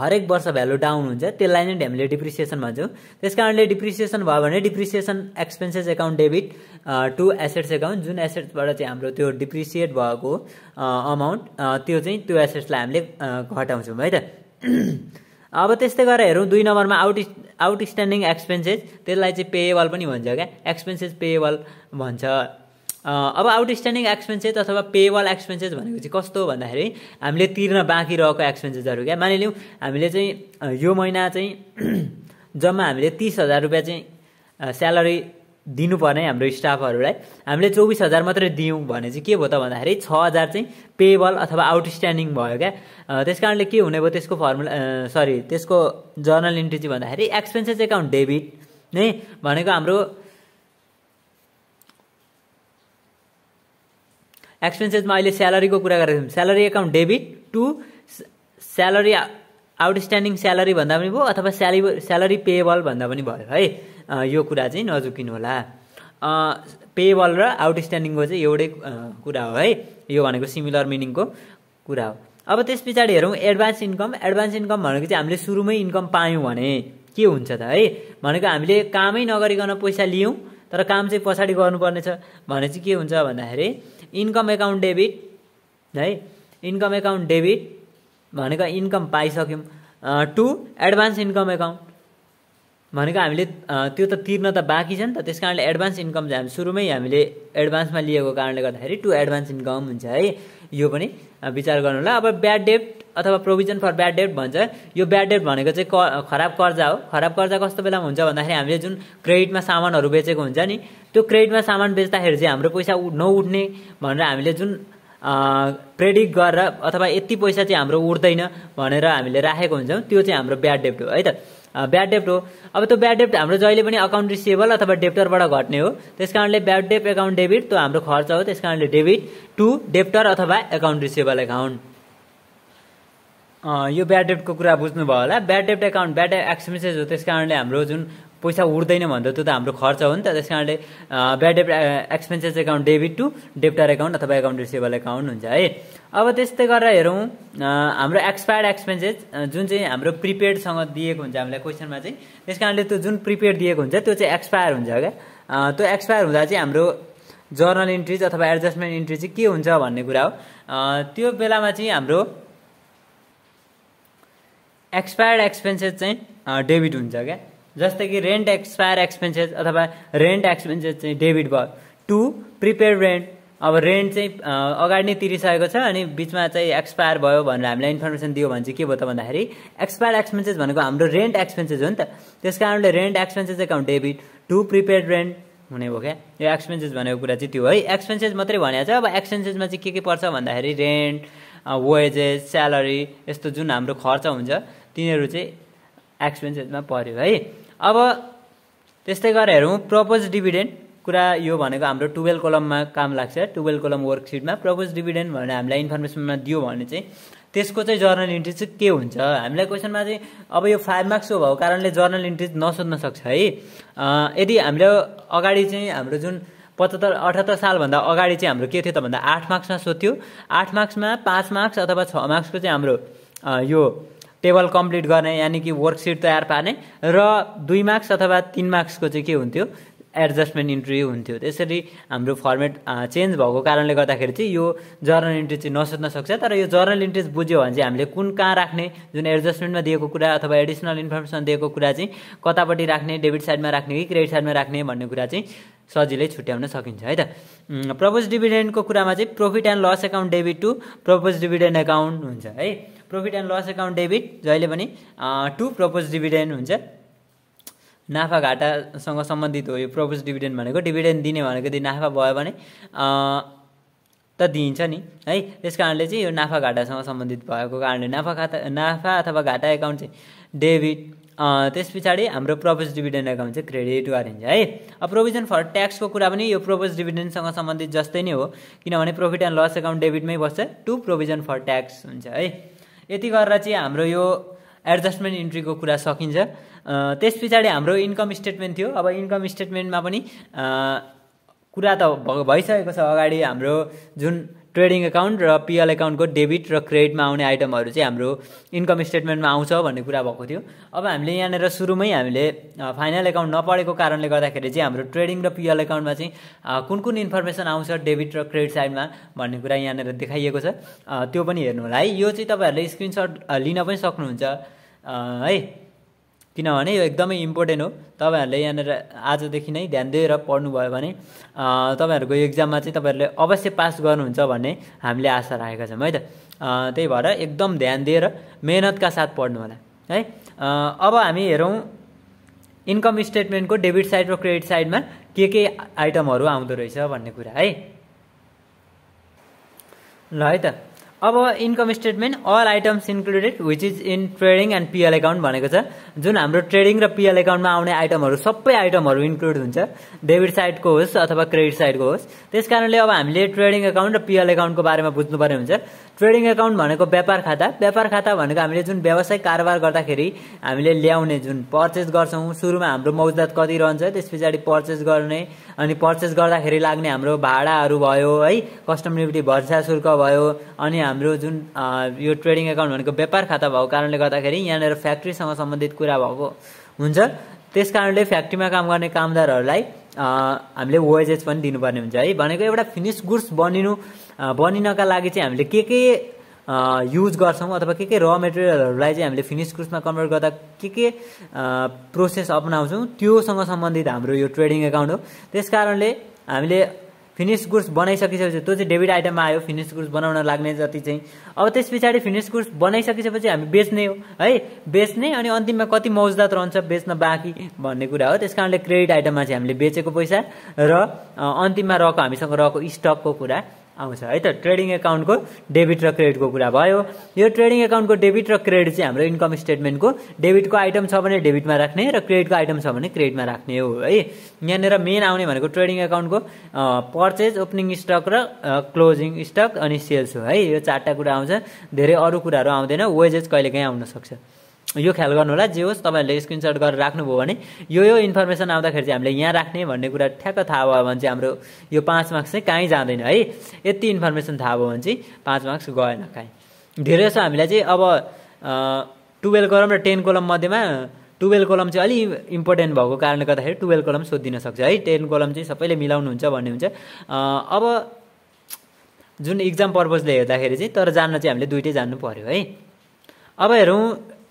S1: हरेक वर्ष भ्यालु डाउन हुन्छ त्यसलाई नै हामीले डिप्रिसिएसन भन्छौँ त्यस कारणले डिप्रिसिएसन भयो भने depreciation expenses account debit to assets account जुन एसेट्सबाट चाहिँ हाम्रो त्यो डिप्रिसिएट भएको अमाउन्ट त्यो चाहिँ त्यो एसेट्सलाई हामीले घटाउँछौँ है त अब त्यस्तै गरेर हेरौँ दुई नम्बरमा आउट आउटस्ट्यान्डिङ एक्सपेन्सेस त्यसलाई चाहिँ पेएबल पनि भन्छ क्या एक्सपेन्सेस पेएबल भन्छ अब आउटस्ट्यान्डिङ एक्सपेन्सेस अथवा पेएबल एक्सपेन्सेस भनेको चाहिँ कस्तो भन्दाखेरि हामीले तिर्न बाँकी रहेको एक्सपेन्सेसहरू क्या मानिलिउँ हामीले चाहिँ यो महिना चाहिँ जम्मा हामीले तिस हजार रुपियाँ चाहिँ स्यालेरी दिनुपर्ने हाम्रो स्टाफहरूलाई हामीले चौबिस हजार मात्रै दियौँ भने चाहिँ के भयो त भन्दाखेरि छ हजार चाहिँ पेबल अथवा आउटस्ट्यान्डिङ भयो क्या त्यस कारणले के हुने भयो त्यसको फर्मुला सरी त्यसको जर्नल इन्ट्री चाहिँ भन्दाखेरि एक्सपेन्सेस एकाउन्ट डेबिट नै भनेको हाम्रो एक्सपेन्सेसमा अहिले स्यालेरीको कुरा गरेको छौँ salary account debit to salary outstanding salary भन्दा पनि भयो अथवा स्यालेरी स्यालेरी पेएबल भन्दा पनि भयो है यो कुरा चाहिँ नजुकिनु होला पेएबल र आउटस्ट्यान्डिङको चाहिँ एउटै कुरा हो है यो भनेको सिमिलर मिनिङको कुरा हो अब त्यस पछाडि हेरौँ एडभान्स इन्कम एडभान्स इन्कम भनेको चाहिँ हामीले सुरुमै इन्कम पायौँ भने के हुन्छ त है भनेको हामीले कामै नगरिकन पैसा लियौँ तर काम चाहिँ पछाडि गर्नुपर्नेछ भने चाहिँ के हुन्छ भन्दाखेरि इन्कम एकाउन्ट डेबिट है इन्कम एकाउन्ट डेबिट भनेको इन्कम पाइसक्यौँ टु एडभान्स इन्कम एकाउन्ट भनेको हामीले त्यो त तिर्न त बाँकी छ नि त त्यस कारणले एडभान्स इन्कम चाहिँ हामी सुरुमै हामीले एडभान्समा लिएको कारणले गर्दाखेरि टु एडभान्स इन्कम हुन्छ है यो पनि विचार गर्नु होला अब ब्याड डेट अथवा प्रोभिजन फर ब्याड डेट भन्छ यो ब्याड डेट भनेको चाहिँ क खराब कर्जा हो खराब कर्जा कस्तो बेलामा हुन्छ भन्दाखेरि हामीले जुन क्रेडिटमा सामानहरू बेचेको हुन्छ नि त्यो क्रेडिटमा सामान बेच्दाखेरि चाहिँ हाम्रो पैसा नउठ्ने भनेर हामीले जुन प्रेडिक्ट गरेर अथवा यति पैसा चाहिँ हाम्रो उठ्दैन भनेर हामीले राखेको हुन्छौँ त्यो चाहिँ हाम्रो ब्याड डेप्ट हो है त ब्याड डेप्ट हो अब त्यो ब्याड डेप्ट हाम्रो जहिले पनि अकाउन्ट रिसिएबल अथवा डेप्टरबाट घट्ने हो त्यस कारणले ब्याड डेप्ट एकाउन्ट डेबिट त्यो हाम्रो खर्च हो त्यस कारणले डेबिट टु डेप्टर अथवा एकाउन्ट रिसिएबल एकाउन्ट यो ब्याड डेप्टको कुरा बुझ्नुभयो होला ब्याड डेप्ट एकाउन्ट ब्याड एक्सपेन्सेस हो त्यस कारणले हाम्रो जुन पैसा उठ्दैन भन्दा त्यो त हाम्रो खर्च हो नि त त्यस कारणले bad debt expenses account debit to debtor account अथवा एकाउन्ट रिसिभल एकाउन्ट हुन्छ है अब त्यस्तै गरेर हेरौँ हाम्रो एक्सपायर्ड एक्सपेन्सेस जुन चाहिँ हाम्रो प्रिपेडसँग दिएको हुन्छ हामीलाई क्वेसनमा चाहिँ त्यस कारणले त्यो जुन प्रिपेड दिएको हुन्छ त्यो चाहिँ एक्सपायर हुन्छ क्या त्यो एक्सपायर हुँदा चाहिँ हाम्रो जर्नल इन्ट्रिज अथवा एडजस्टमेन्ट इन्ट्री चाहिँ के हुन्छ भन्ने कुरा हो त्यो बेलामा चाहिँ हाम्रो एक्सपायर्ड एक्सपेन्सेस चाहिँ डेबिट हुन्छ क्या जस्तै कि रेन्ट एक्सपायर एक्सपेन्सेस अथवा रेन्ट एक्सपेन्सेस चाहिँ डेबिट भयो टु प्रिपेड रेन्ट अब रेन्ट चाहिँ अगाडि नै तिरिसकेको छ अनि बिचमा चाहिँ एक्सपायर भयो भनेर हामीलाई इन्फर्मेसन दियो भने चाहिँ के भयो त भन्दाखेरि एक्सपायर एक्सपेन्सेस भनेको हाम्रो रेन्ट एक्सपेन्सेस हो नि त त्यस कारणले rent expenses account debit to prepaid rent हुने हो क्या यो एक्सपेन्सेस भनेको कुरा चाहिँ त्यो है एक्सपेन्सेस मात्रै भनेको छ अब एक्सपेन्सेसमा चाहिँ के के पर्छ भन्दाखेरि रेन्ट वेजेस स्यालेरी यस्तो जुन हाम्रो खर्च हुन्छ तिनीहरू चाहिँ एक्सपेन्सेसमा पऱ्यो है अब त्यस्तै गरेर हेरौँ प्रपोज डिभिडेन्ड कुरा यो भनेको हाम्रो टुवेल्भ कलममा काम लाग्छ टुवेल्भ कलम वर्कसिटमा प्रपोज डिभिडेन्ड भनेर हामीलाई इन्फर्मेसनमा दियो भने चाहिँ त्यसको चाहिँ जर्नल इन्ट्री चाहिँ के हुन्छ हामीलाई क्वेसनमा चाहिँ अब यो फाइभ मार्क्स हो भएको कारणले जर्नल इन्ट्री नसोध्न सक्छ है यदि हाम्रो अगाडि चाहिँ हाम्रो जुन पचहत्तर अठहत्तर सालभन्दा अगाडि चाहिँ हाम्रो के थियो त भन्दा आठ मार्क्समा सोध्थ्यो आठ मार्क्समा पाँच मार्क्स अथवा छ मार्क्सको चाहिँ हाम्रो यो टेबल कम्प्लिट गर्ने यानि कि वर्कसिट तयार पार्ने र दुई मार्क्स अथवा तिन मार्क्सको चाहिँ के हुन्थ्यो एडजस्टमेन्ट इन्ट्री हुन्थ्यो त्यसरी हाम्रो फर्मेट चेन्ज भएको कारणले गर्दाखेरि चाहिँ यो जर्नल इन्ट्री चाहिँ नसोध्न सक्छ तर यो जर्नल इन्ट्रेस बुझ्यो भने चाहिँ हामीले कुन कहाँ राख्ने जुन एडजस्टमेन्टमा दिएको कुरा अथवा एडिसनल इन्फर्मेसन दिएको कुरा चाहिँ कतापट्टि राख्ने डेबिट साइडमा राख्ने कि क्रेडिट साइडमा राख्ने भन्ने कुरा चाहिँ सजिलै छुट्याउन सकिन्छ है त प्रपोज डिभिडेन्टको कुरामा चाहिँ profit and loss account debit to propose dividend account हुन्छ है profit and loss account debit जहिले पनि टु प्रपोज डिभिडेन्ड हुन्छ नाफा घाटासँग सम्बन्धित हो यो प्रपोज डिभिडेन्ड भनेको डिभिडेन्ड दिने भनेको यदि नाफा भयो भने त दिइन्छ नि है त्यस कारणले चाहिँ यो नाफा घाटासँग सम्बन्धित भएको कारणले नाफा खाता नाफा अथवा घाटा एकाउन्ट चाहिँ डेबिट त्यस पछाडि हाम्रो प्रपोज डिभिडेन्ड एकाउन्ट चाहिँ क्रेडिट गरिन्छ है अब प्रोभिजन फर ट्याक्सको कुरा पनि यो प्रपोज डिभिडेन्डसँग सम्बन्धित जस्तै नै हो किनभने प्रोफिट एन्ड लस एकाउन्ट डेबिटमै बस्छ टु प्रोभिजन फर ट्याक्स हुन्छ है यति गरेर चाहिँ हाम्रो यो एडजस्टमेन्ट इन्ट्रीको कुरा सकिन्छ त्यस पछाडि हाम्रो इन्कम स्टेटमेन्ट थियो अब इन्कम स्टेटमेन्टमा पनि कुरा त भइसकेको छ अगाडि हाम्रो जुन ट्रेडिङ एकाउन्ट र पिएल एकाउन्टको डेबिट र क्रेडिटमा आउने आइटमहरू चाहिँ हाम्रो इन्कम स्टेटमेन्टमा आउँछ भन्ने कुरा भएको थियो अब हामीले यहाँनिर सुरुमै हामीले फाइनल एकाउन्ट नपढेको कारणले गर्दाखेरि चाहिँ हाम्रो ट्रेडिङ र पिएल एकाउन्टमा चाहिँ कुन कुन इन्फर्मेसन आउँछ डेबिट र क्रेडिट साइडमा भन्ने कुरा यहाँनिर देखाइएको छ त्यो पनि हेर्नु होला है यो चाहिँ तपाईँहरूले स्क्रिनसट लिन पनि सक्नुहुन्छ है किनभने यो एकदमै इम्पोर्टेन्ट हो तपाईँहरूले यहाँनिर आजदेखि नै ध्यान दिएर पढ्नुभयो भने तपाईँहरूको एक्जाममा चाहिँ तपाईँहरूले अवश्य पास गर्नुहुन्छ भन्ने हामीले आशा राखेका छौँ है त त्यही भएर एकदम ध्यान दिएर मेहनतका साथ पढ्नु होला है अब हामी हेरौँ इन्कम स्टेटमेन्टको डेबिट साइड र क्रेडिट साइडमा के के आइटमहरू आउँदो रहेछ भन्ने कुरा है ल है त अब income statement all items included which is in trading and PL account भनेको छ जुन हाम्रो ट्रेडिङ र पिएल एकाउन्टमा आउने आइटमहरू सबै आइटमहरू इन्क्लुड हुन्छ डेबिट साइडको होस् अथवा क्रेडिट साइडको होस् त्यस कारणले अब हामीले ट्रेडिङ एकाउन्ट र पिएल एकाउन्टको बारेमा बुझ्नु पर्ने हुन्छ ट्रेडिङ एकाउन्ट भनेको व्यापार खाता व्यापार खाता भनेको हामीले जुन व्यवसाय कारोबार गर्दाखेरि हामीले ल्याउने जुन पर्चेस गर्छौँ सुरुमा हाम्रो मौजदात कति रहन्छ त्यस पछाडि पर्चेस गर्ने अनि पर्चेस गर्दाखेरि लाग्ने हाम्रो भाडाहरू भयो है कस्टम ड्युटी भर्सा शुल्क भयो अनि हाम्रो जुन यो ट्रेडिङ एकाउन्ट भनेको व्यापार खाता भएको कारणले गर्दाखेरि यहाँनिर फ्याक्ट्रीसँग सम्बन्धित कुरा भएको हुन्छ त्यस कारणले फ्याक्ट्रीमा काम गर्ने कामदारहरूलाई हामीले वेजेस पनि दिनुपर्ने हुन्छ है भनेको एउटा फिनिस गुड्स बनिनु बनिनका लागि चाहिँ हामीले के के युज गर्छौँ अथवा के के र मेटेरियलहरूलाई चाहिँ हामीले फिनिस क्रुसमा कन्भर्ट गर्दा के के प्रोसेस अपनाउँछौँ त्योसँग सम्बन्धित हाम्रो यो ट्रेडिङ एकाउन्ट हो त्यस कारणले हामीले फिनिस गुड्स बनाइसकिसकेपछि त्यो चाहिँ डेबिट आइटममा आयो फिनिस गुड्स बनाउन लाग्ने जति चाहिँ अब त्यस पछाडि फिनिस गुड्स बनाइसकिसकेपछि हामी बेच्ने हो है बेच्ने अनि अन्तिममा कति मौजदात रहन्छ बेच्न बाँकी भन्ने कुरा हो त्यस कारणले क्रेडिट आइटममा चाहिँ हामीले बेचेको पैसा र अन्तिममा रहेको हामीसँग रहेको स्टकको कुरा आउँछ है त ट्रेडिङ एकाउन्टको डेबिट र क्रेडिटको कुरा भयो यो ट्रेडिङ एकाउन्टको डेबिट र क्रेडिट चाहिँ हाम्रो इन्कम स्टेटमेन्टको डेबिटको आइटम छ भने डेबिटमा राख्ने र क्रेडिटको आइटम छ भने क्रेडिटमा राख्ने हो है यहाँनिर मेन आउने भनेको ट्रेडिङ एकाउन्टको पर्चेज ओपनिङ स्टक र क्लोजिङ स्टक अनि सेल्स हो है यो चारवटा कुरा आउँछ धेरै अरू कुराहरू आउँदैन वेजेस कहिलेकाहीँ आउन सक्छ यो ख्याल गर्नु होला जे होस् तपाईँहरूले स्क्रिनसट गरेर राख्नुभयो भने यो यो इन्फर्मेसन आउँदाखेरि चाहिँ हामीले यहाँ राख्ने भन्ने कुरा ठ्याक्क थाहा भयो भने चाहिँ हाम्रो यो पाँच मार्क्स चाहिँ काहीँ जाँदैन है यति इन्फर्मेसन थाहा भयो भने चाहिँ पाँच मार्क्स गएन काहीँ धेरै जसो हामीलाई चाहिँ अब टुवेल्भ कलम र टेन कलम मध्येमा टुवेल्भ कलम चाहिँ अलि इम्पोर्टेन्ट भएको कारणले गर्दाखेरि टुवेल्भ कलम सोधिदिन सक्छ है टेन कलम चाहिँ सबैले मिलाउनु हुन्छ भन्ने हुन्छ अब जुन इक्जाम पर्पजले हेर्दाखेरि चाहिँ तर जान्न चाहिँ हामीले दुइटै जान्नु पऱ्यो है अब हेरौँ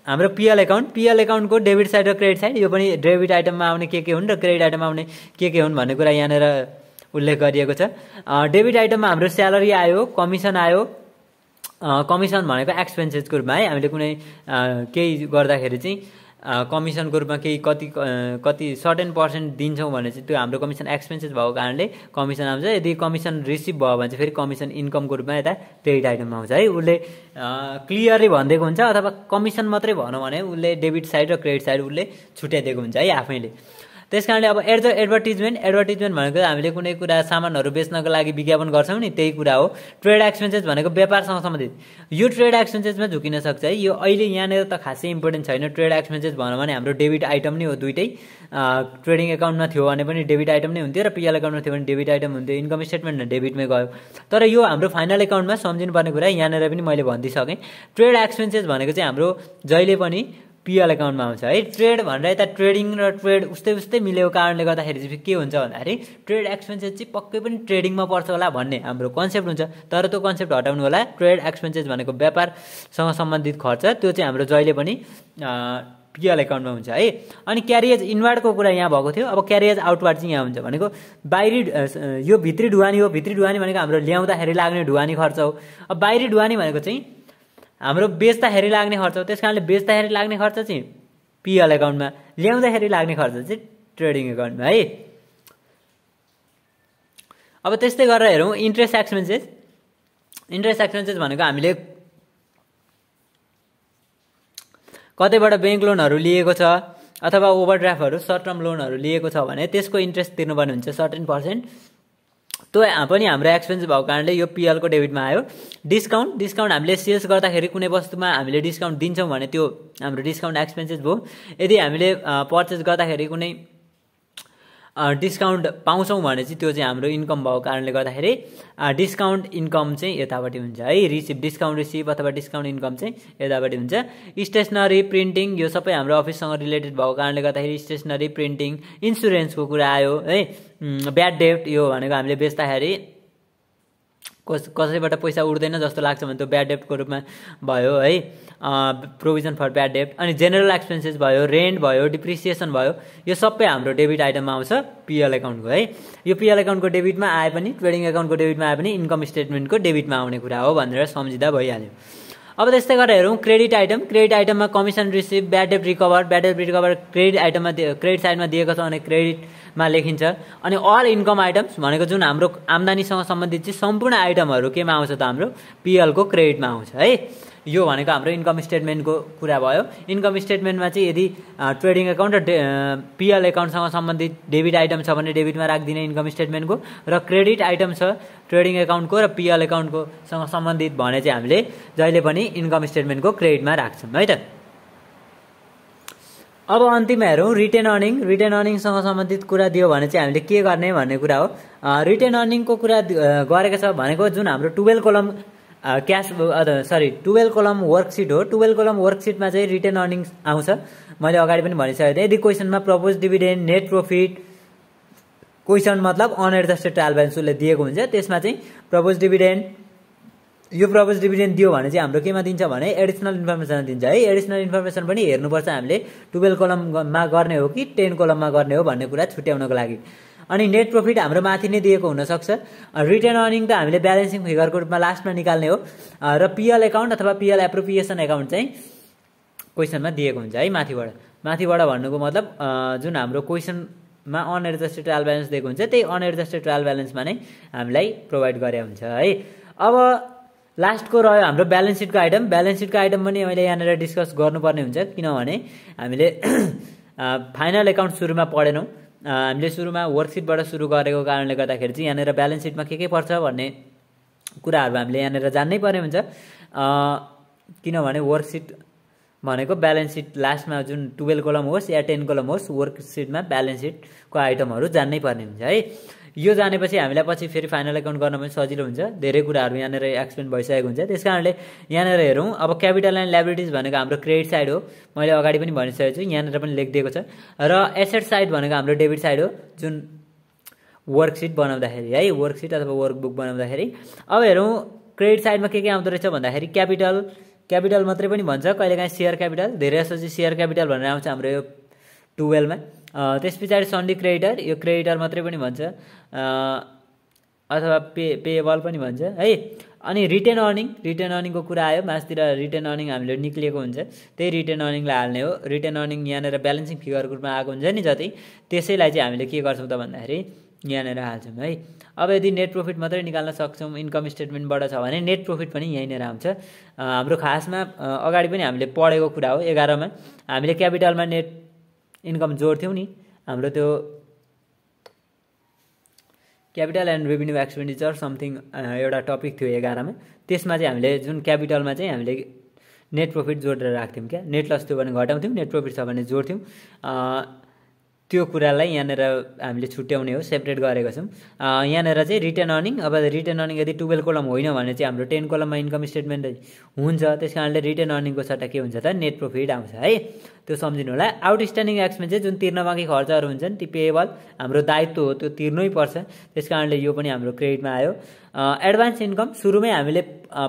S1: हाम्रो पिएल एकाउन्ट पिएल एकाउन्टको डेबिट साइड र क्रेडिट साइड यो पनि डेबिट आइटममा आउने के के हुन् र क्रेडिट आइटममा आउने के के हुन् भन्ने कुरा यहाँनिर उल्लेख गरिएको छ डेबिट आइटममा हाम्रो स्यालेरी आयो कमिसन आयो कमिसन भनेको एक्सपेन्सेसको रूपमा है हामीले कुनै केही गर्दाखेरि चाहिँ कमिसनको रूपमा केही कति कति सर्टेन पर्सेन्ट दिन्छौँ भने चाहिँ त्यो हाम्रो कमिसन एक्सपेन्सेस भएको कारणले कमिसन आउँछ यदि कमिसन रिसिभ भयो भने चाहिँ फेरि कमिसन इन्कमको रूपमा यता क्रेडिट आइटममा आउँछ है उसले क्लियरली भनिदिएको हुन्छ अथवा कमिसन मात्रै भनौँ भने उसले डेबिट साइड र क्रेडिट साइड उसले छुट्याइदिएको हुन्छ है आफैले त्यस कारणले अब एड एडभर्टिजमेन्ट एडभर्टिजमेन्ट भनेको हामीले कुनै कुरा सामानहरू बेच्नको लागि विज्ञापन गर्छौँ नि त्यही कुरा हो ट्रेड एक्सपेन्सेस भनेको व्यापारसँग सम्बन्धित यो ट्रेड एक्सपेन्सेसमा झुकिन सक्छ है यो अहिले यहाँनिर त खासै इम्पोर्टेन्ट छैन ट्रेड एक्सपेन्सेस भनौँ भने हाम्रो डेबिट आइटम नै हो दुइटै ट्रेडिङ एकाउन्टमा थियो भने पनि डेबिट आइटम नै हुन्थ्यो र पिएल एकाउन्टमा थियो भने डेबिट आइटम हुन्थ्यो इन्कम स्टेटमेन्ट डेबिटमै गयो तर यो हाम्रो फाइनल एकाउन्टमा सम्झिनुपर्ने कुरा यहाँनिर पनि मैले भनिदिइसकेँ ट्रेड एक्सपेन्सेस भनेको चाहिँ हाम्रो जहिले पनि पिएल एकाउन्टमा आउँछ है ट्रेड भनेर यता ट्रेडिङ र ट्रेड उस्तै उस्तै मिलेको कारणले गर्दाखेरि चाहिँ के हुन्छ भन्दाखेरि ट्रेड एक्सपेन्सेस चाहिँ पक्कै पनि ट्रेडिङमा पर्छ होला भन्ने हाम्रो कन्सेप्ट हुन्छ तर त्यो कन्सेप्ट हटाउनु होला ट्रेड एक्सपेन्सेस भनेको व्यापारसँग सम्बन्धित खर्च त्यो चाहिँ हाम्रो जहिले पनि पिएल एकाउन्टमा हुन्छ है अनि क्यारिएज इन्वार्डको कुरा यहाँ भएको थियो अब क्यारिएज आउटवार्ड चाहिँ यहाँ हुन्छ भनेको बाहिरी यो भित्री ढुवानी हो भित्री ढुवानी भनेको हाम्रो ल्याउँदाखेरि लाग्ने ढुवानी खर्च हो अब बाहिरी ढुवानी भनेको चाहिँ हाम्रो बेच्दाखेरि लाग्ने खर्च हो त्यस कारणले बेच्दाखेरि लाग्ने खर्च चाहिँ पिएल एकाउन्टमा ल्याउँदाखेरि लाग्ने खर्च चाहिँ ट्रेडिङ एकाउन्टमा है अब त्यस्तै गरेर हेरौँ इन्ट्रेस्ट एक्सपेन्सेस इन्ट्रेस्ट एक्सपेन्सेस भनेको हामीले कतैबाट ब्याङ्क लोनहरू लिएको छ अथवा ओभरड्राफ्टहरू सर्ट टर्म लोनहरू लिएको छ भने त्यसको इन्ट्रेस्ट तिर्नुपर्ने हुन्छ सर्टेन पर्सेन्ट त्यो पनि हाम्रो एक्सपेन्सिभ भएको कारणले यो पिएलको डेबिटमा आयो डिस्काउन्ट डिस्काउन्ट हामीले सेल्स गर्दाखेरि कुनै वस्तुमा हामीले डिस्काउन्ट दिन्छौँ भने त्यो हाम्रो डिस्काउन्ट एक्सपेन्सेस भयो यदि हामीले पर्चेस गर्दाखेरि कुनै डिस्काउन्ट पाउँछौँ भने चाहिँ त्यो चाहिँ हाम्रो इन्कम भएको कारणले गर्दाखेरि डिस्काउन्ट इन्कम चाहिँ यतापट्टि हुन्छ है रिसिप डिस्काउन्ट रिसिभ अथवा डिस्काउन्ट इन्कम चाहिँ यतापट्टि हुन्छ स्टेसनरी प्रिन्टिङ यो सबै हाम्रो अफिससँग रिलेटेड भएको कारणले गर्दाखेरि स्टेसनरी प्रिन्टिङ इन्सुरेन्सको कुरा आयो है ब्याड डेट यो भनेको हामीले बेच्दाखेरि कस कसैबाट पैसा उठ्दैन जस्तो लाग्छ भने त्यो ब्याड डेप्टको रूपमा भयो है प्रोभिजन फर ब्याड डेप्ट अनि जेनरल एक्सपेन्सेस भयो रेन्ट भयो डिप्रिसिएसन भयो यो सबै हाम्रो डेबिट आइटममा आउँछ पिएल एकाउन्टको है यो पिएल एकाउन्टको डेबिटमा आए पनि ट्रेडिङ एकाउन्टको डेबिटमा आए पनि इन्कम स्टेटमेन्टको डेबिटमा आउने कुरा हो भनेर सम्झिँदा भइहाल्यो अब त्यस्तै गरेर हेरौँ credit item credit आइटममा commission receive bad डेप्ट रिकभर ब्याड डेप्ट रिकभर क्रेडिट आइटममा क्रेडिट साइडमा दिएको छ अनि क्रेडिट मा लेखिन्छ अनि अल इन्कम आइटम्स भनेको जुन हाम्रो आम्दानीसँग सम्बन्धित चाहिँ सम्पूर्ण आइटमहरू केमा आउँछ त हाम्रो पिएलको क्रेडिटमा आउँछ है यो भनेको हाम्रो इन्कम स्टेटमेन्टको कुरा भयो इन्कम स्टेटमेन्टमा चाहिँ यदि ट्रेडिङ एकाउन्ट र पिएल एकाउन्टसँग सम्बन्धित डेबिट आइटम छ भने डेबिटमा राखिदिने इन्कम स्टेटमेन्टको र क्रेडिट आइटम छ ट्रेडिङ एकाउन्टको र पिएल एकाउन्टकोसँग सम्बन्धित भने चाहिँ हामीले जहिले पनि इन्कम स्टेटमेन्टको क्रेडिटमा राख्छौँ है त अब अन्तिममा हेरौँ रिटर्न अर्निङ रिटर्न अर्निङसँग सम्बन्धित कुरा दियो भने चाहिँ हामीले के गर्ने भन्ने कुरा हो रिटर्न अर्निङको कुरा गरेको छ भनेको जुन हाम्रो टुवेल्भ कोलम क्यास सरी टुवेल्भ कोलम वर्कसिट हो टुवेल्भ कोलम वर्कसिटमा चाहिँ रिटर्न अर्निङ आउँछ मैले अगाडि पनि भनिसकेको थिएँ यदि क्वेसनमा propose dividend net profit question मतलब अनएडजस्टेड ट्रायल ब्यालेन्स उसले दिएको हुन्छ त्यसमा चाहिँ प्रपोज डिभिडेन्ड यो प्रपोज डिभिडेन्ड दियो भने चाहिँ हाम्रो केमा दिन्छ भने एडिसनल इन्फर्मेसन दिन्छ है एडिसनल इन्फर्मेसन पनि हेर्नुपर्छ हामीले टुवेल्भ कलममा गर्ने हो कि टेन कलममा गर्ने हो भन्ने कुरा छुट्याउनको लागि अनि नेट प्रफिट हाम्रो माथि नै दिएको हुनसक्छ रिटर्न अर्निङ त हामीले ब्यालेन्सिङ फिगरको रूपमा लास्टमा निकाल्ने हो र पिएल एकाउन्ट अथवा पिएल एप्रोप्रिएसन एकाउन्ट चाहिँ क्वेसनमा दिएको हुन्छ है माथिबाट माथिबाट भन्नुको मतलब जुन हाम्रो क्वेसनमा अनएडजस्टेड ट्रायल ब्यालेन्स दिएको हुन्छ त्यही अनएडजस्टेड ट्रायल ब्यालेन्समा नै हामीलाई प्रोभाइड गरे हुन्छ है अब लास्टको रह्यो हाम्रो ब्यालेन्स सिटको आइटम ब्यालेन्स सिटको आइटम पनि मैले यहाँनिर डिस्कस गर्नुपर्ने हुन्छ किनभने हामीले फाइनल एकाउन्ट सुरुमा पढेनौँ हामीले सुरुमा वर्कसिटबाट सुरु गरेको कारणले गर्दाखेरि चाहिँ यहाँनिर ब्यालेन्स सिटमा के के पर्छ भन्ने कुराहरू हामीले यहाँनिर जान्नै पर्ने हुन्छ किनभने वर्कसिट भनेको ब्यालेन्स सिट लास्टमा जुन टुवेल्भ कोलम होस् या टेन कोलम होस् वर्कसिटमा ब्यालेन्स सिटको आइटमहरू जान्नै पर्ने हुन्छ है यो जानेपछि हामीलाई पछि फेरि फाइनल एकाउन्ट गर्न पनि सजिलो हुन्छ धेरै कुराहरू यहाँनिर एक्सप्लेन भइसकेको हुन्छ त्यस कारणले यहाँनिर हेरौँ अब क्यापिटल एन्ड लाइब्रेटिज भनेको हाम्रो क्रेडिट साइड हो मैले अगाडि पनि भनिसकेको छु यहाँनिर पनि लेखिदिएको छ र एसेट साइड भनेको हाम्रो डेबिट साइड हो जुन वर्कसिट बनाउँदाखेरि है वर्कसिट अथवा वर्कबुक बनाउँदाखेरि अब हेरौँ क्रेडिट साइडमा के के आउँदो रहेछ भन्दाखेरि क्यापिटल क्यापिटल मात्रै पनि भन्छ कहिलेकाहीँ सेयर क्यापिटल धेरै जस्तो चाहिँ सेयर क्यापिटल भनेर आउँछ हाम्रो यो टुवेल्भमा त्यस पछाडि सन्डी क्रेडिटर यो क्रेडिटर मात्रै पनि भन्छ अथवा पे पेएबल पनि भन्छ है अनि रिटर्न अर्निङ रिटर्न अर्निङको कुरा आयो मासतिर रिटर्न अर्निङ हामीले निक्लिएको हुन्छ त्यही रिटर्न अर्निङलाई हाल्ने हो रिटर्न अर्निङ यहाँनिर ब्यालेन्सिङ फिगरको रूपमा आएको हुन्छ नि जति त्यसैलाई चाहिँ हामीले के गर्छौँ त भन्दाखेरि यहाँनिर हाल्छौँ है अब यदि नेट प्रफिट मात्रै निकाल्न सक्छौँ इन्कम स्टेटमेन्टबाट छ भने नेट प्रफिट पनि यहीँनिर आउँछ हाम्रो खासमा अगाडि पनि हामीले पढेको कुरा हो एघारमा हामीले क्यापिटलमा नेट इन्कम जोड्थ्यौँ नि हाम्रो त्यो capital and revenue expenditure something एउटा टपिक थियो एघारमा त्यसमा चाहिँ हामीले जुन क्यापिटलमा चाहिँ हामीले नेट प्रफिट जोडेर राख्थ्यौँ क्या नेट लस थियो भने घटाउँथ्यौँ नेट प्रफिट छ भने जोड्थ्यौँ त्यो कुरालाई यहाँनिर हामीले छुट्याउने हो सेपरेट गरेको छौँ यहाँनिर चाहिँ रिटर्न अर्निङ अब रिटर्न अर्निङ यदि टुवेल्भ कोलम होइन भने चाहिँ हाम्रो टेन कोलममा इन्कम स्टेटमेन्ट हुन्छ त्यस कारणले रिटर्न अर्निङको सट्टा के हुन्छ त नेट प्रफिट आउँछ है त्यो सम्झिनु होला आउटस्ट्यान्डिङ एक्सपेन्स चाहिँ जुन तिर्न बाँकी खर्चहरू हुन्छन् ती पेएबल हाम्रो दायित्व हो त्यो तिर्नै पर्छ त्यस कारणले यो पनि हाम्रो क्रेडिटमा आयो एडभान्स इन्कम सुरुमै हामीले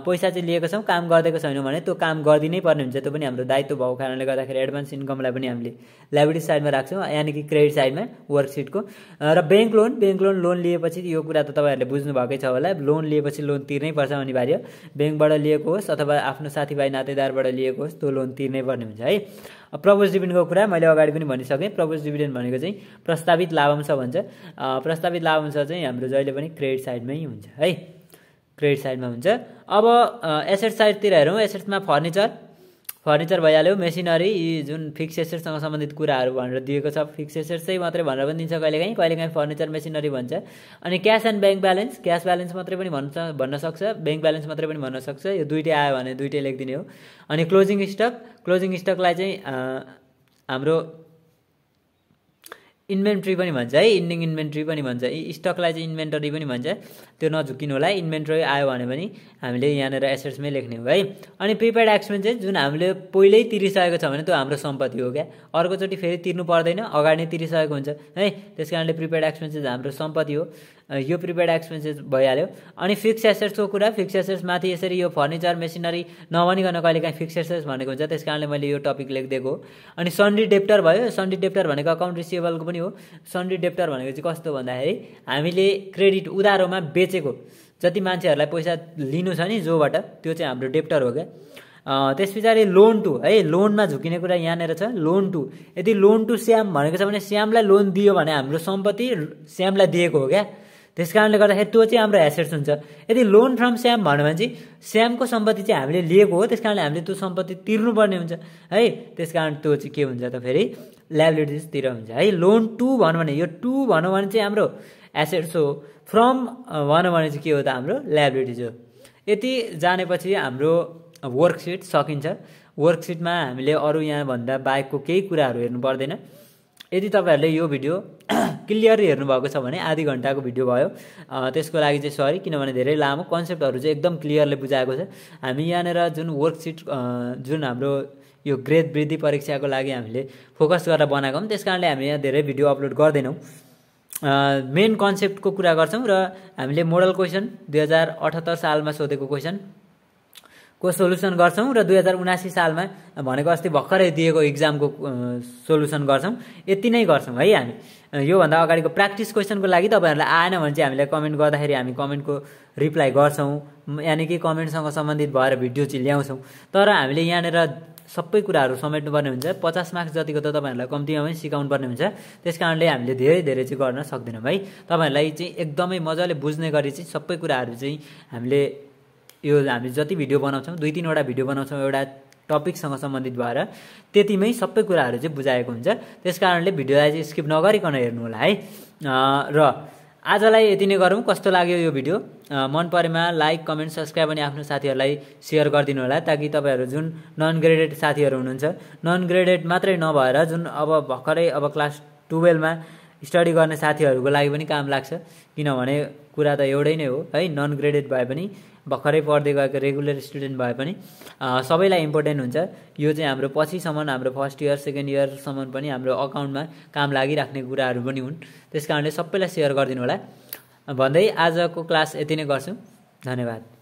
S1: पैसा चाहिँ लिएको छौँ काम गरिदिएको छैनौँ भने त्यो काम गरिदिनै पर्ने हुन्छ त्यो पनि हाम्रो दायित्व भएको कारणले गर्दाखेरि एडभान्स इन्कमलाई पनि हामीले लाइब्रेरी साइडमा राख्छौँ यानि कि क्रेडिट साइडमा वर्कसिटको र bank loan bank loan loan लिएपछि यो कुरा त तपाईँहरूले बुझ्नुभएकै छ होला लोन लिएपछि लोन तिर्नै पर्छ अनिवार्य ब्याङ्कबाट लिएको होस् अथवा आफ्नो साथीभाइ नातेदारबाट लिएको होस् त्यो लोन तिर्नै पर्ने हुन्छ है प्रपोज डिभिडेन्डको कुरा मैले अगाडि पनि भनिसकेँ प्रपोज डिभिडेन्ड भनेको चाहिँ प्रस्तावित लाभांश भन्छ प्रस्तावित लाभांश चाहिँ हाम्रो जहिले पनि क्रेडिट साइडमै हुन्छ है क्रेडिट साइडमा हुन्छ अब एसेट साइडतिर हेरौँ एसेटमा फर्निचर फर्निचर भइहाल्यो मेसिनरी यी जुन फिक्सेसरसँग सम्बन्धित कुराहरू भनेर दिएको छ फिक्सेसर चाहिँ मात्रै भनेर पनि दिन्छ कहिलेकाहीँ कहिलेकाहीँ फर्निचर मेसिनरी भन्छ अनि cash and bank balance cash balance मात्रै पनि भन्छ भन्न सक्छ ब्याङ्क ब्यालेन्स मात्रै पनि भन्न सक्छ यो दुइटै आयो भने दुइटै लेखिदिने हो अनि क्लोजिङ स्टक क्लोजिङ स्टकलाई चाहिँ हाम्रो इन्भेन्ट्री पनि भन्छ है इन्डिङ इन्भेन्ट्री पनि भन्छ स्टकलाई चाहिँ इन्भेन्टरी पनि भन्छ त्यो नझुक्किनु होला इन्भेन्ट्री आयो भने पनि हामीले यहाँनिर एसेट्समै लेख्ने हो है अनि प्रिपेड एक्सपेन्स चाहिँ जुन हामीले पहिल्यै तिरिसकेको छ भने त्यो हाम्रो सम्पत्ति हो क्या अर्कोचोटि फेरि तिर्नु पर्दैन अगाडि नै तिरिसकेको हुन्छ है त्यस कारणले प्रिपेड एक्सपेन्सेस हाम्रो सम्पत्ति हो यो प्रिपेड एक्सपेन्सेस भइहाल्यो अनि फिक्स एसेट्सको कुरा फिक्स एसेट्स माथि यसरी यो फर्निचर मेसिनरी नभनिकन कहिले काहीँ फिक्स एसेट्स भनेको हुन्छ त्यस कारणले मैले यो टपिक लेखिदिएको अनि सन्डी डेप्टर भयो सन्डी डेप्टर भनेको अकाउन्ट रिसिभेबलको पनि हो सन्डी डेप्टर भनेको चाहिँ कस्तो भन्दाखेरि हामीले क्रेडिट उधारोमा बेचेको जति मान्छेहरूलाई पैसा लिनु छ नि जोबाट त्यो चाहिँ हाम्रो डेप्टर हो क्या त्यस पछाडि लोन टु है लोनमा झुकिने कुरा यहाँनिर छ लोन टु यदि लोन टु श्याम भनेको छ भने श्यामलाई लोन दियो भने हाम्रो सम्पत्ति श्यामलाई दिएको हो क्या त्यस कारणले गर्दाखेरि त्यो चाहिँ हाम्रो एसेट्स हुन्छ यदि लोन फ्रम स्याम भन्यो भने चाहिँ स्यामको सम्पत्ति चाहिँ हामीले लिएको हो त्यस कारणले हामीले त्यो सम्पत्ति तिर्नुपर्ने हुन्छ है त्यस कारण त्यो चाहिँ के हुन्छ त फेरि लाइबिलिटिजतिर हुन्छ है लोन टु भन्यो भने यो टु भन्यो भने चाहिँ हाम्रो एसेट्स हो फ्रम भनौँ भने चाहिँ के हो त हाम्रो लाइबिलिटिज हो यति जानेपछि हाम्रो वर्कसिट सकिन्छ वर्कसिटमा हामीले अरू यहाँभन्दा बाहेकको केही कुराहरू हेर्नु पर्दैन यदि तपाईँहरूले यो भिडियो क्लियर हेर्नुभएको छ भने आधी घन्टाको भिडियो भयो त्यसको लागि चाहिँ सरी किनभने धेरै लामो कन्सेप्टहरू चाहिँ एकदम क्लियरले बुझाएको छ हामी यहाँनिर जुन वर्कसिट जुन हाम्रो यो ग्रेड वृद्धि परीक्षाको लागि हामीले फोकस गरेर बनाएको पनि त्यस कारणले हामी यहाँ धेरै भिडियो अपलोड गर्दैनौँ मेन कन्सेप्टको कुरा गर्छौँ र हामीले मोडल क्वेसन दुई हजार अठहत्तर सालमा सोधेको क्वेसन को सोल्युसन गर्छौँ र दुई हजार उनासी सालमा भनेको अस्ति भर्खरै दिएको इक्जामको सोल्युसन गर्छौँ यति नै गर्छौँ है हामी योभन्दा अगाडिको प्र्याक्टिस क्वेसनको लागि तपाईँहरूलाई आएन भने चाहिँ हामीलाई कमेन्ट गर्दाखेरि हामी कमेन्टको रिप्लाई गर्छौँ यानि कि कमेन्टसँग सम्बन्धित भएर भिडियो चाहिँ ल्याउँछौँ तर हामीले यहाँनिर सबै कुराहरू समेट्नुपर्ने हुन्छ पचास मार्क्स जतिको त तपाईँहरूलाई कम्तीमा पनि सिकाउनु पर्ने हुन्छ त्यस कारणले हामीले धेरै धेरै चाहिँ गर्न सक्दैनौँ है तपाईँहरूलाई चाहिँ एकदमै मजाले बुझ्ने गरी चाहिँ सबै कुराहरू चाहिँ हामीले यो हामी जति भिडियो बनाउँछौँ दुई तिनवटा भिडियो बनाउँछौँ एउटा टपिकसँग सम्बन्धित भएर त्यतिमै सबै कुराहरू चाहिँ बुझाएको हुन्छ त्यस कारणले भिडियोलाई चाहिँ स्किप नगरिकन हेर्नु होला है र आजलाई यति नै गरौँ कस्तो लाग्यो यो भिडियो मन परेमा लाइक कमेन्ट सब्सक्राइब अनि आफ्नो साथीहरूलाई सेयर गरिदिनु होला ताकि तपाईँहरू जुन नन ग्रेडेड साथीहरू हुनुहुन्छ नन ग्रेडेड मात्रै नभएर जुन अब भर्खरै अब क्लास टुवेल्भमा स्टडी गर्ने साथीहरूको लागि पनि काम लाग्छ किनभने कुरा त एउटै नै हो है नन ग्रेडेड भए पनि भर्खरै पढ्दै गएको रेगुलर स्टुडेन्ट भए पनि सबैलाई इम्पोर्टेन्ट हुन्छ यो चाहिँ हाम्रो पछिसम्म हाम्रो फर्स्ट इयर सेकेन्ड इयरसम्म पनि हाम्रो अकाउन्टमा काम लागिराख्ने कुराहरू पनि हुन् त्यस कारणले सबैलाई सेयर गरिदिनु होला भन्दै आजको क्लास यति नै गर्छु धन्यवाद